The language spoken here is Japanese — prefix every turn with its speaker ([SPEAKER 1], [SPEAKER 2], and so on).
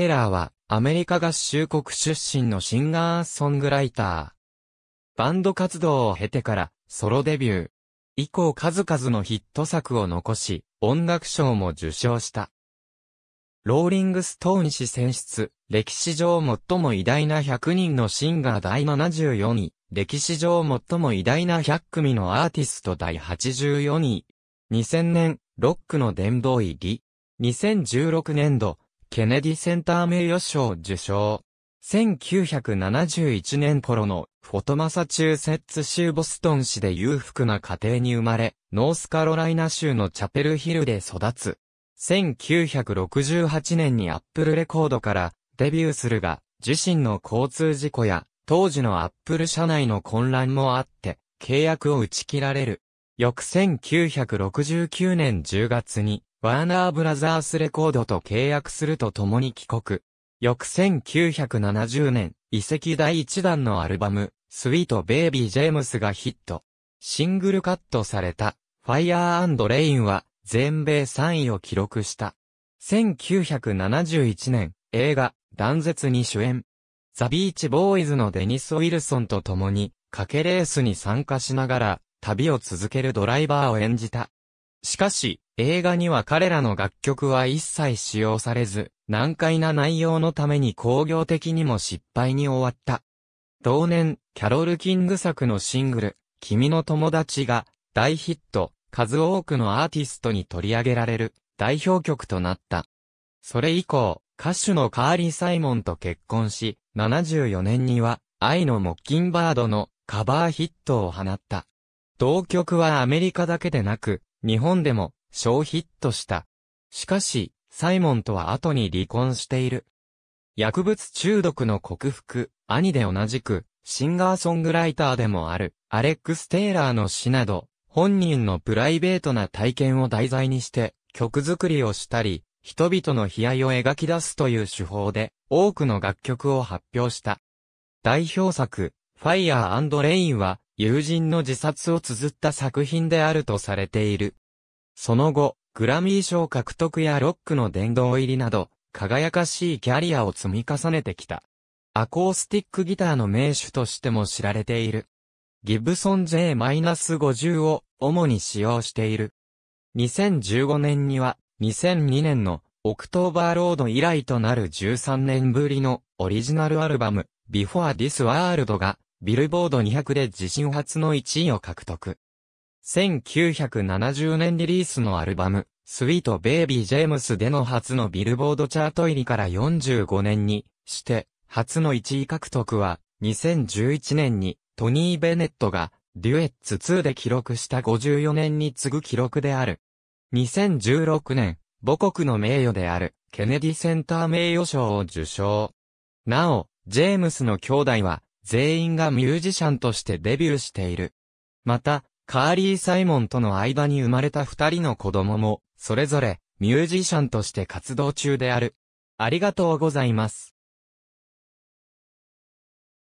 [SPEAKER 1] テラーは、アメリカ合衆国出身のシンガーソングライター。バンド活動を経てから、ソロデビュー。以降数々のヒット作を残し、音楽賞も受賞した。ローリングストーン氏選出、歴史上最も偉大な100人のシンガー第74位、歴史上最も偉大な100組のアーティスト第84位。2000年、ロックの殿堂入り。2016年度、ケネディセンター名誉賞受賞。1971年頃のフォトマサチューセッツ州ボストン市で裕福な家庭に生まれ、ノースカロライナ州のチャペルヒルで育つ。1968年にアップルレコードからデビューするが、自身の交通事故や当時のアップル社内の混乱もあって、契約を打ち切られる。翌1969年10月にワーナーブラザースレコードと契約するとともに帰国。翌1970年、遺跡第1弾のアルバム、スイート・ベイビー・ジェームスがヒット。シングルカットされた、ファイアーレインは、全米3位を記録した。1971年、映画、断絶に主演。ザ・ビーチ・ボーイズのデニス・ウィルソンと共に、賭けレースに参加しながら、旅を続けるドライバーを演じた。しかし、映画には彼らの楽曲は一切使用されず、難解な内容のために工業的にも失敗に終わった。同年、キャロル・キング作のシングル、君の友達が大ヒット、数多くのアーティストに取り上げられる代表曲となった。それ以降、歌手のカーリー・サイモンと結婚し、74年には愛のモッキンバードのカバーヒットを放った。同曲はアメリカだけでなく、日本でも小ヒットした。しかし、サイモンとは後に離婚している。薬物中毒の克服、兄で同じく、シンガーソングライターでもある、アレックス・テイラーの詩など、本人のプライベートな体験を題材にして、曲作りをしたり、人々の悲哀を描き出すという手法で、多くの楽曲を発表した。代表作、ファイアーレインは、友人の自殺を綴った作品であるとされている。その後、グラミー賞獲得やロックの殿堂入りなど、輝かしいキャリアを積み重ねてきた。アコースティックギターの名手としても知られている。ギブソン J-50 を主に使用している。2015年には、2002年のオクトーバーロード以来となる13年ぶりのオリジナルアルバム Before This World がビルボード200で自身初の1位を獲得。1970年リリースのアルバム、スイートベイビージェームスでの初のビルボードチャート入りから45年にして、初の1位獲得は、2011年にトニー・ベネットがデュエッツ2で記録した54年に次ぐ記録である。2016年、母国の名誉であるケネディセンター名誉賞を受賞。なお、ジェームスの兄弟は全員がミュージシャンとしてデビューしている。また、カーリー・サイモンとの間に生まれた二人の子供も、それぞれ、ミュージシャンとして活動中である。ありがとうございます。